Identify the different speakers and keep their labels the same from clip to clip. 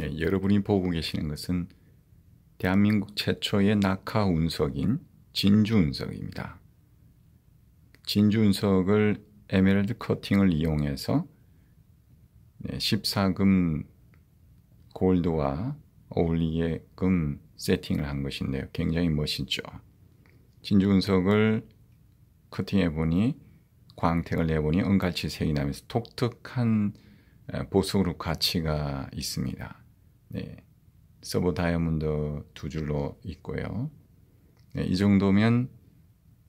Speaker 1: 예, 여러분이 보고 계시는 것은 대한민국 최초의 낙하 운석인 진주 운석입니다. 진주 운석을 에메랄드 커팅을 이용해서 14금 골드와 어울리게끔 세팅을 한 것인데요. 굉장히 멋있죠. 진주 운석을 커팅해 보니 광택을 내보니 은갈치 색이 나면서 독특한 보석으로 가치가 있습니다. 네, 서브 다이아몬드 두 줄로 있고요. 네, 이 정도면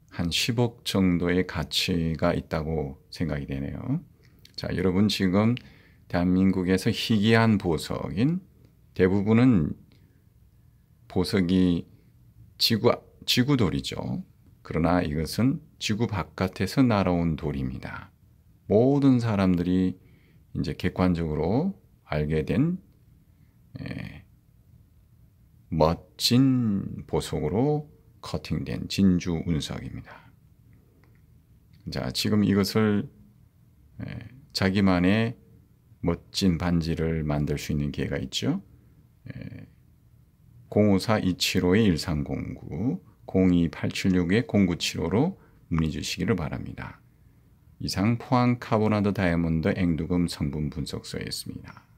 Speaker 1: 한 10억 정도의 가치가 있다고 생각이 되네요. 자, 여러분 지금 대한민국에서 희귀한 보석인 대부분은 보석이 지구, 지구 돌이죠. 그러나 이것은 지구 바깥에서 날아온 돌입니다. 모든 사람들이 이제 객관적으로 알게 된 멋진 보석으로 커팅된 진주 운석입니다. 자, 지금 이것을 예, 자기만의 멋진 반지를 만들 수 있는 기회가 있죠. 054-275-1309, 예, 02876-0975로 문의 주시기를 바랍니다. 이상 포항 카보나드 다이아몬드 앵두금 성분 분석서였습니다.